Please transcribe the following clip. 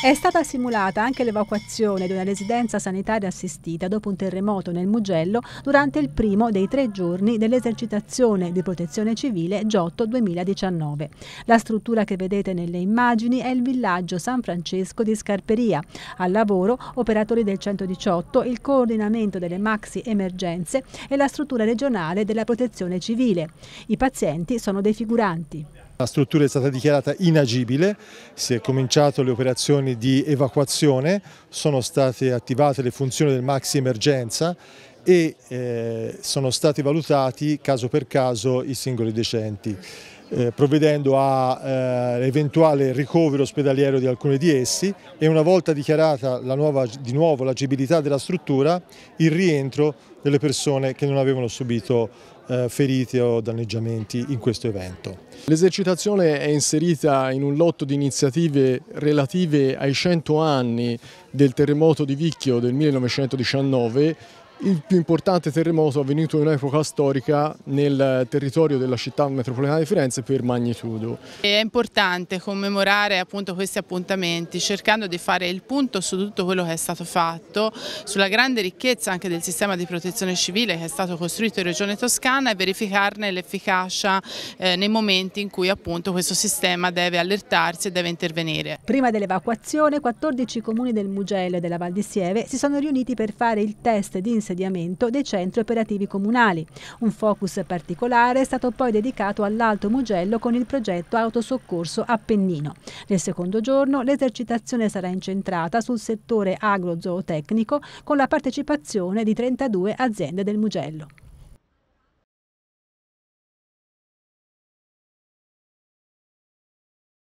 È stata simulata anche l'evacuazione di una residenza sanitaria assistita dopo un terremoto nel Mugello durante il primo dei tre giorni dell'esercitazione di protezione civile Giotto 2019. La struttura che vedete nelle immagini è il villaggio San Francesco di Scarperia. Al lavoro operatori del 118, il coordinamento delle maxi emergenze e la struttura regionale della protezione civile. I pazienti sono dei figuranti. La struttura è stata dichiarata inagibile, si è cominciato le operazioni di evacuazione, sono state attivate le funzioni del maxi emergenza e eh, sono stati valutati caso per caso i singoli decenti eh, provvedendo all'eventuale eh, ricovero ospedaliero di alcuni di essi e una volta dichiarata nuova, di nuovo l'agibilità della struttura, il rientro delle persone che non avevano subito eh, ferite o danneggiamenti in questo evento. L'esercitazione è inserita in un lotto di iniziative relative ai 100 anni del terremoto di Vicchio del 1919 il più importante terremoto avvenuto in epoca storica nel territorio della città metropolitana di Firenze per magnitudo. È importante commemorare appunto questi appuntamenti cercando di fare il punto su tutto quello che è stato fatto, sulla grande ricchezza anche del sistema di protezione civile che è stato costruito in Regione Toscana e verificarne l'efficacia eh, nei momenti in cui appunto questo sistema deve allertarsi e deve intervenire. Prima dell'evacuazione 14 comuni del Mugello e della Val di Sieve si sono riuniti per fare il test di inserimento insediamento dei centri operativi comunali. Un focus particolare è stato poi dedicato all'Alto Mugello con il progetto Autosoccorso Appennino. Nel secondo giorno l'esercitazione sarà incentrata sul settore agrozootecnico con la partecipazione di 32 aziende del Mugello.